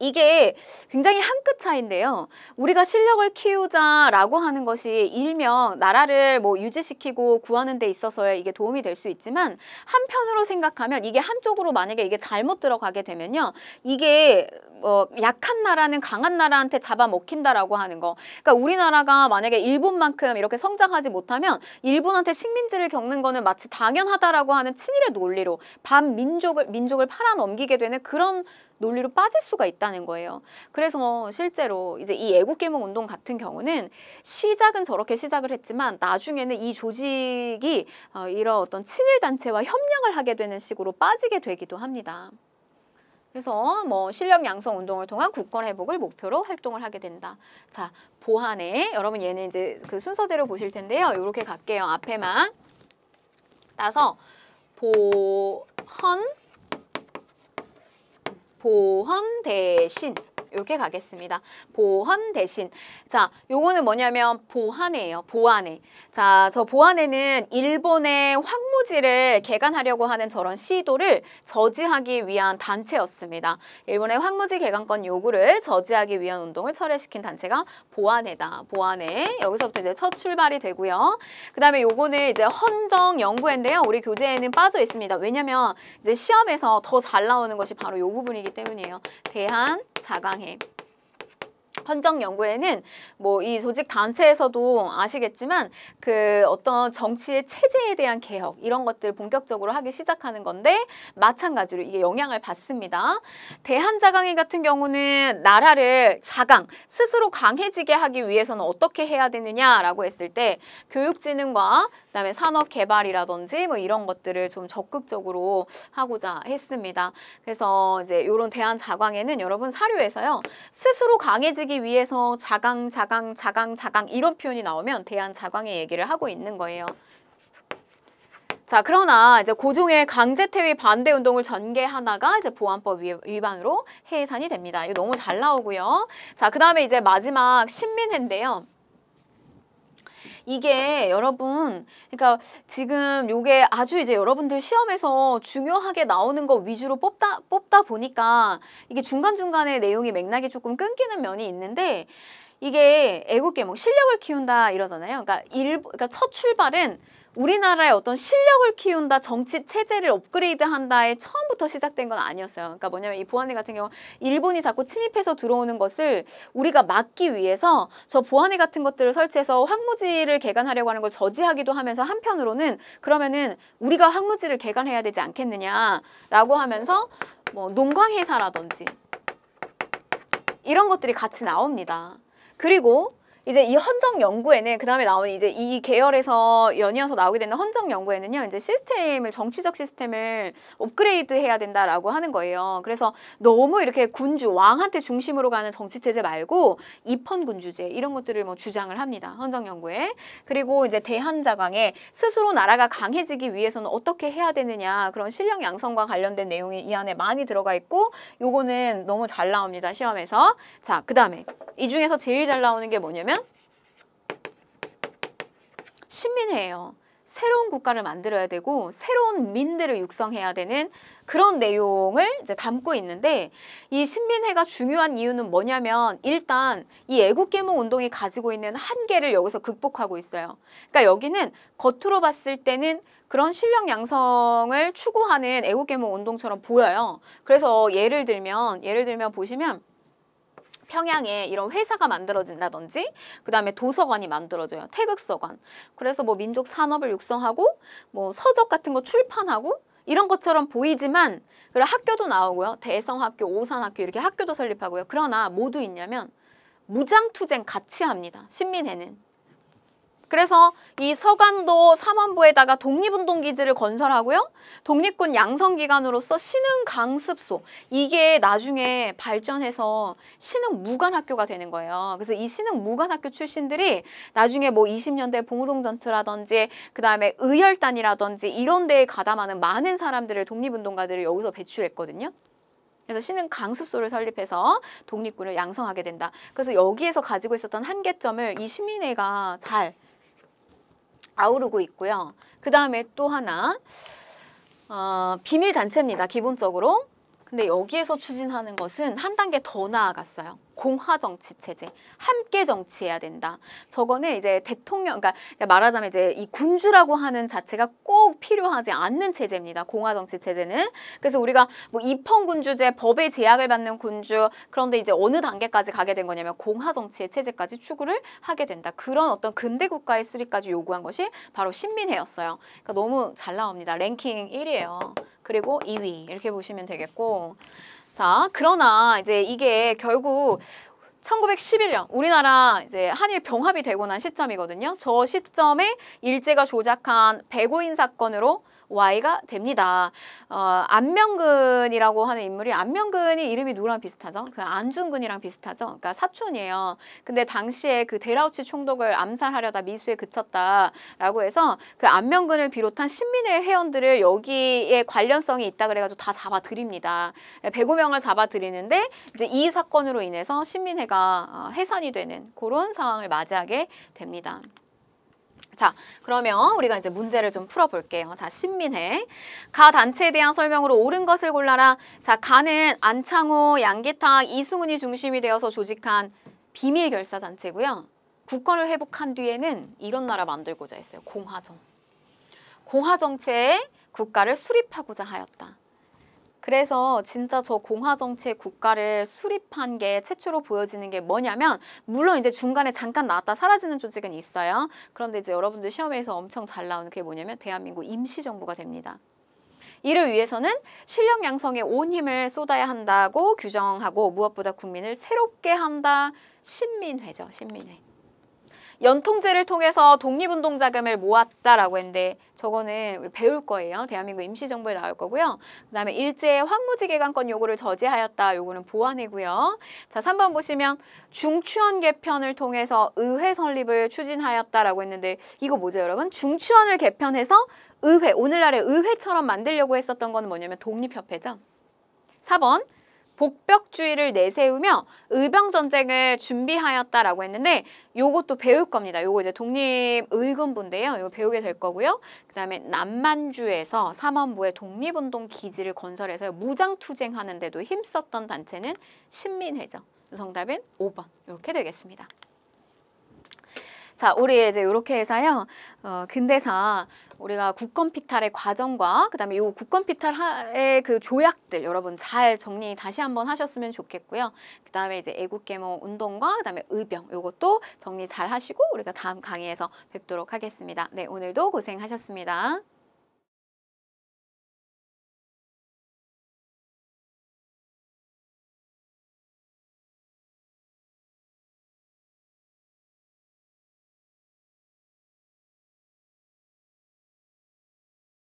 이게 굉장히 한 끗 차인데요. 우리가 실력을 키우자라고 하는 것이 일명 나라를 뭐 유지시키고 구하는 데 있어서야 이게 도움이 될 수 있지만 한편으로 생각하면 이게 한쪽으로 만약에 이게 잘못 들어가게 되면요. 이게 어, 약한 나라는 강한 나라한테 잡아먹힌다라고 하는 거. 그러니까 우리나라가 만약에 일본만큼 이렇게 성장하지 못하면 일본한테 식민지를 겪는 거는 마치 당연하다라고 하는 친일의 논리로 반민족을 민족을 팔아넘기게 되는 그런 논리로 빠질 수가 있다는 거예요. 그래서 뭐 실제로 이제 이 애국계몽 운동 같은 경우는 시작은 저렇게 시작을 했지만 나중에는 이 조직이 어, 이런 어떤 친일 단체와 협력을 하게 되는 식으로 빠지게 되기도 합니다. 그래서 뭐 실력 양성 운동을 통한 국권 회복을 목표로 활동을 하게 된다. 자, 보안에 여러분 얘는 이제 그 순서대로 보실 텐데요. 이렇게 갈게요. 앞에만 따서 보헌 보헌 대신 요렇게 가겠습니다. 보헌 대신. 자, 요거는 뭐냐면 보안해예요. 보안에 자, 저보안에는 일본의 황무지를 개간하려고 하는 저런 시도를 저지하기 위한 단체였습니다. 일본의 황무지 개간권 요구를 저지하기 위한 운동을 철회시킨 단체가 보안에다보안에 여기서부터 이제 첫 출발이 되고요. 그다음에 요거는 이제 헌정 연구인데요. 회 우리 교재에는 빠져 있습니다. 왜냐면 이제 시험에서 더 잘 나오는 것이 바로 요 부분이기 때문이에요. 대한 자강해 Okay. 헌정 연구에는 뭐 이 조직 단체에서도 아시겠지만 그 어떤 정치의 체제에 대한 개혁 이런 것들 본격적으로 하기 시작하는 건데 마찬가지로 이게 영향을 받습니다. 대한자강의 같은 경우는 나라를 자강 스스로 강해지게 하기 위해서는 어떻게 해야 되느냐라고 했을 때 교육진흥과 그다음에 산업개발이라든지 뭐 이런 것들을 좀 적극적으로 하고자 했습니다. 그래서 이제 이런 대한자강에는 여러분 사료에서요 스스로 강해지기 위해서 자강, 자강, 자강, 자강 이런 표현이 나오면 대한 자강의 얘기를 하고 있는 거예요. 자, 그러나 이제 고종의 강제 태위 반대 운동을 전개하다가 이제 보안법 위반으로 해산이 됩니다. 이거 너무 잘 나오고요. 자, 그다음에 이제 마지막 신민회인데요. 이게 여러분 그러니까 지금 요게 아주 이제 여러분들 시험에서 중요하게 나오는 거 위주로 뽑다 뽑다 보니까 이게 중간중간에 내용이 맥락이 조금 끊기는 면이 있는데 이게 애국계몽 뭐 실력을 키운다 이러잖아요. 그러니까 일 그러니까 첫 출발은 우리나라의 어떤 실력을 키운다, 정치 체제를 업그레이드한다에 처음부터 시작된 건 아니었어요. 그러니까 뭐냐면 이 보안회 같은 경우 일본이 자꾸 침입해서 들어오는 것을 우리가 막기 위해서 저 보안회 같은 것들을 설치해서 황무지를 개간하려고 하는 걸 저지하기도 하면서 한편으로는 그러면은 우리가 황무지를 개간해야 되지 않겠느냐라고 하면서 뭐 농광회사라든지 이런 것들이 같이 나옵니다. 그리고 이제 이 헌정 연구에는 그다음에 나오는 이제 이 계열에서 연이어서 나오게 되는 헌정 연구에는요. 이제 시스템을 정치적 시스템을 업그레이드 해야 된다라고 하는 거예요. 그래서 너무 이렇게 군주 왕한테 중심으로 가는 정치 체제 말고 입헌 군주제 이런 것들을 뭐 주장을 합니다. 헌정 연구에. 그리고 이제 대한자강에 스스로 나라가 강해지기 위해서는 어떻게 해야 되느냐 그런 실력 양성과 관련된 내용이 이 안에 많이 들어가 있고 요거는 너무 잘 나옵니다. 시험에서. 자, 그다음에 이 중에서 제일 잘 나오는 게 뭐냐면 신민회예요. 새로운 국가를 만들어야 되고 새로운 민들을 육성해야 되는 그런 내용을 이제 담고 있는데 이 신민회가 중요한 이유는 뭐냐면 일단 이 애국계몽 운동이 가지고 있는 한계를 여기서 극복하고 있어요. 그러니까 여기는 겉으로 봤을 때는 그런 실력 양성을 추구하는 애국계몽 운동처럼 보여요. 그래서 예를 들면 예를 들면 보시면 평양에 이런 회사가 만들어진다든지 그다음에 도서관이 만들어져요. 태극서관. 그래서 뭐 민족 산업을 육성하고 뭐 서적 같은 거 출판하고 이런 것처럼 보이지만 그리고 학교도 나오고요. 대성학교, 오산학교 이렇게 학교도 설립하고요. 그러나 모두 있냐면 무장투쟁 같이 합니다. 신민회는. 그래서 이 서간도 삼원부에다가 독립운동기지를 건설하고요. 독립군 양성기관으로서 신흥강습소 이게 나중에 발전해서 신흥무관학교가 되는 거예요. 그래서 이 신흥무관학교 출신들이 나중에 뭐 20년대 봉우동전투라든지 그 다음에 의열단이라든지 이런 데에 가담하는 많은 사람들을 독립운동가들을 여기서 배출했거든요. 그래서 신흥 강습소를 설립해서 독립군을 양성하게 된다. 그래서 여기에서 가지고 있었던 한계점을 이 시민회가 잘 아우르고 있고요. 그 다음에 또 하나 어, 비밀 단체입니다. 기본적으로. 근데 여기에서 추진하는 것은 한 단계 더 나아갔어요. 공화 정치 체제, 함께 정치해야 된다. 저거는 이제 대통령, 그러니까 말하자면 이제 이 군주라고 하는 자체가 꼭 필요하지 않는 체제입니다. 공화 정치 체제는. 그래서 우리가 뭐 입헌 군주제, 법의 제약을 받는 군주, 그런데 이제 어느 단계까지 가게 된 거냐면 공화 정치의 체제까지 추구를 하게 된다. 그런 어떤 근대 국가의 수립까지 요구한 것이 바로 신민회였어요. 그러니까 너무 잘 나옵니다. 랭킹 1위예요. 그리고 2위 이렇게 보시면 되겠고 자, 그러나 이제 이게 결국 1911년 우리나라 이제 한일 병합이 되고 난 시점이거든요. 저 시점에 일제가 조작한 배고인 사건으로 Y가 됩니다. 어, 안명근이라고 하는 인물이 안명근이 이름이 누구랑 비슷하죠? 그 안중근이랑 비슷하죠? 그러니까 사촌이에요. 근데 당시에 그 데라우치 총독을 암살하려다 미수에 그쳤다라고 해서 그 안명근을 비롯한 신민의 회원들을 여기에 관련성이 있다 그래가지고 다 잡아들입니다. 105명을 예, 잡아들이는데 이제 이 사건으로 인해서 신민회가 어, 해산이 되는 그런 상황을 맞이하게 됩니다. 자, 그러면 우리가 이제 문제를 좀 풀어볼게요. 자, 신민해. 가 단체에 대한 설명으로 옳은 것을 골라라. 자, 가는 안창호, 양계탕, 이승훈이 중심이 되어서 조직한 비밀 결사 단체고요. 국권을 회복한 뒤에는 이런 나라 만들고자 했어요. 공화정. 공화정체에 국가를 수립하고자 하였다. 그래서 진짜 저 공화 정체 국가를 수립한 게 최초로 보여지는 게 뭐냐면 물론 이제 중간에 잠깐 나왔다 사라지는 조직은 있어요. 그런데 이제 여러분들 시험에서 엄청 잘 나오는 그게 뭐냐면 대한민국 임시정부가 됩니다. 이를 위해서는 실력 양성에 온 힘을 쏟아야 한다고 규정하고 무엇보다 국민을 새롭게 한다. 신민회죠, 신민회. 연통제를 통해서 독립운동 자금을 모았다라고 했는데 저거는 배울 거예요. 대한민국 임시정부에 나올 거고요. 그 다음에 일제의 황무지 개간권 요구를 저지하였다. 요거는 보완이고요. 자, 3번 보시면 중추원 개편을 통해서 의회 설립을 추진하였다라고 했는데 이거 뭐죠 여러분? 중추원을 개편해서 의회, 오늘날의 의회처럼 만들려고 했었던 건 뭐냐면 독립협회죠. 4번 복벽주의를 내세우며 의병전쟁을 준비하였다라고 했는데 요것도 배울 겁니다. 요거 이제 독립의군부인데요. 요거 배우게 될 거고요. 그 다음에 남만주에서 삼원부의 독립운동 기지를 건설해서 무장투쟁하는 데도 힘썼던 단체는 신민회죠. 정답은 5번 이렇게 되겠습니다. 자, 우리 이제 이렇게 해서요. 어, 근대사 우리가 국권 피탈의 과정과 그다음에 요 국권 피탈의 그 조약들 여러분 잘 정리 다시 한번 하셨으면 좋겠고요. 그다음에 이제 애국 계몽 운동과 그다음에 의병 요것도 정리 잘 하시고 우리가 다음 강의에서 뵙도록 하겠습니다. 네, 오늘도 고생하셨습니다.